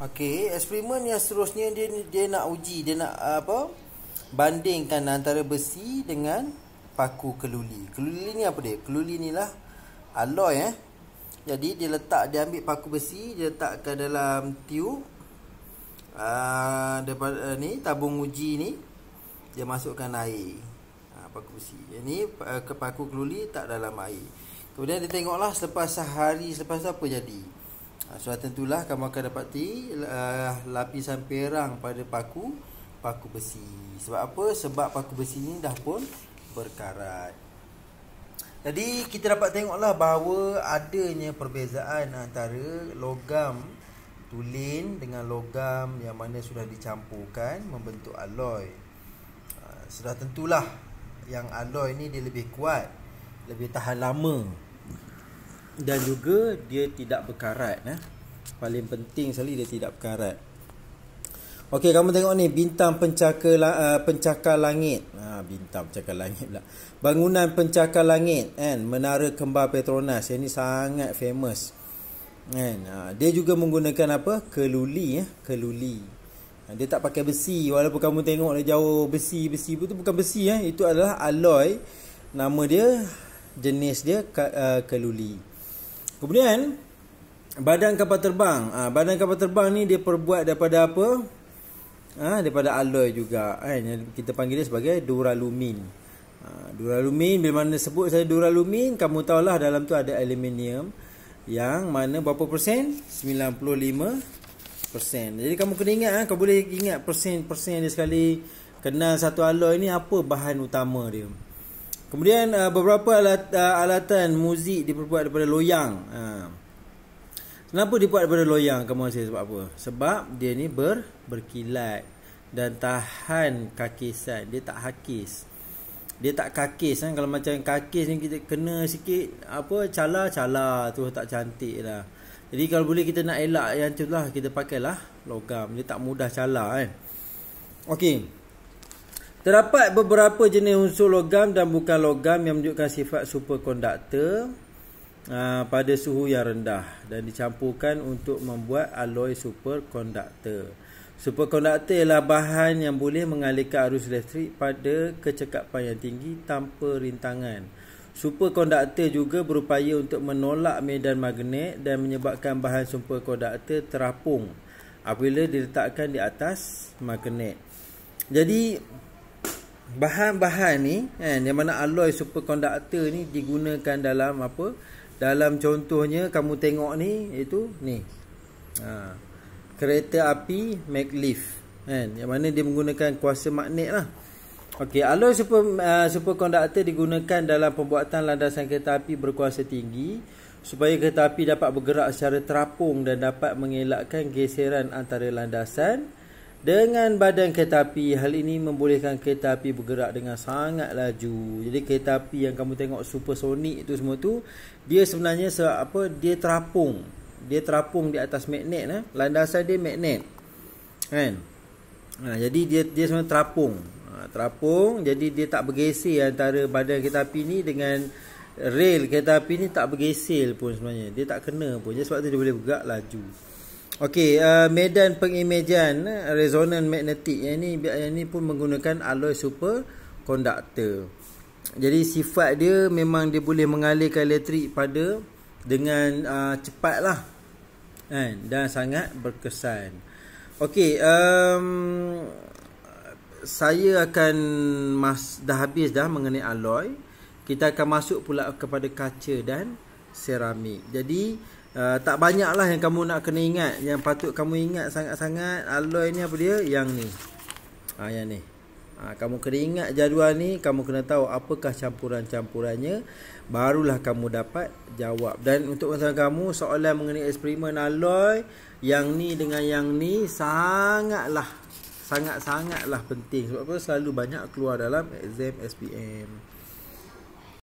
Okey, eksperimen yang seterusnya dia dia nak uji, dia nak ah, apa? Bandingkan antara besi dengan paku keluli. Keluli ni apa dia? Keluli ni lah alloy eh. Jadi dia letak dia ambil paku besi, dia letak ke dalam tube. Ah daripada eh, ni tabung uji ni dia masukkan air. Ha, paku besi. Yang ni eh, paku keluli tak dalam air. Kemudian dia tengoklah selepas sehari selepas apa jadi. Sebab ha, so, tentulah kamu akan dapati uh, lapisan perang pada paku paku besi. Sebab apa? Sebab paku besi ni dah pun berkarat. Jadi kita dapat tengoklah bahawa adanya perbezaan antara logam tulen dengan logam yang mana sudah dicampurkan membentuk alloy. Uh, sudah tentulah yang alloy ni dia lebih kuat, lebih tahan lama dan juga dia tidak berkarat eh. Paling penting sekali dia tidak berkarat. Okey, kamu tengok ni bintang pencakar la, uh, pencakar langit. Ha, bintang pencakar langit pula. Bangunan pencakar langit kan, menara kembar Petronas. Yang ni sangat famous. Kan? Ha, dia juga menggunakan apa? Keluli eh, keluli. Ha, dia tak pakai besi walaupun kamu tengok dia jauh besi-besi itu bukan besi eh, itu adalah alloy. Nama dia jenis dia uh, keluli. Kemudian badan kapal terbang. Ah ha, badan kapal terbang ni dia perbuat daripada apa? Ah ha, daripada alloy juga kan. Kita panggil dia sebagai duralumin. Ha, duralumin bila mana sebut saya duralumin kamu tahulah dalam tu ada aluminium yang mana berapa persen? 95 persen. Jadi kamu kena ingat ah, kau boleh ingat persen-persen dia sekali kenal satu alloy ni apa bahan utama dia. Kemudian uh, beberapa alat, uh, alatan muzik diperbuat daripada loyang. Uh. Kenapa diperbuat daripada loyang kamu rasa sebab apa? Sebab dia ni ber, berkilat dan tahan kakisan. Dia tak hakis. Dia tak kakis kan. Kalau macam kakis ni kita kena sikit apa cala-cala tu tak cantik lah. Jadi kalau boleh kita nak elak yang tu lah kita pakailah logam. Dia tak mudah cala kan. Okey. Terdapat beberapa jenis unsur logam dan bukan logam yang menunjukkan sifat superkonduktor ah, pada suhu yang rendah dan dicampurkan untuk membuat alloy superkonduktor. Superkonduktor ialah bahan yang boleh mengalirkan arus elektrik pada kecekapan yang tinggi tanpa rintangan. Superkonduktor juga berupaya untuk menolak medan magnet dan menyebabkan bahan superkonduktor terapung apabila diletakkan di atas magnet. Jadi bahan-bahan ni kan yang mana alloy superconductor ni digunakan dalam apa dalam contohnya kamu tengok ni itu ni ha, kereta api maglev kan yang mana dia menggunakan kuasa magnet lah Okey, alloy super uh, superconductor digunakan dalam pembuatan landasan kereta api berkuasa tinggi supaya kereta api dapat bergerak secara terapung dan dapat mengelakkan geseran antara landasan dengan badan kereta api, hal ini membolehkan kereta api bergerak dengan sangat laju. Jadi kereta api yang kamu tengok supersonik itu semua tu, dia sebenarnya apa? Dia terapung. Dia terapung di atas magnet eh. Landasan dia magnet. Kan? Ha, jadi dia dia sebenarnya terapung. Ha, terapung, jadi dia tak bergeser antara badan kereta api ni dengan rail kereta api ni tak bergesel pun sebenarnya. Dia tak kena pun. sebab tu dia boleh bergerak laju. Okey, uh, medan pengimejan eh, resonan magnetik yang ni yang ni pun menggunakan alloy super konduktor. Jadi sifat dia memang dia boleh mengalirkan elektrik pada dengan uh, cepatlah. Kan? Dan sangat berkesan. Okey, um, saya akan mas, dah habis dah mengenai alloy. Kita akan masuk pula kepada kaca dan seramik. Jadi uh, tak banyaklah yang kamu nak kena ingat yang patut kamu ingat sangat-sangat alloy ni apa dia yang ni ha yang ni ha, kamu kena ingat jadual ni kamu kena tahu apakah campuran-campurannya barulah kamu dapat jawab dan untuk masalah kamu soalan mengenai eksperimen alloy yang ni dengan yang ni sangatlah sangat-sangatlah penting sebab apa selalu banyak keluar dalam exam SPM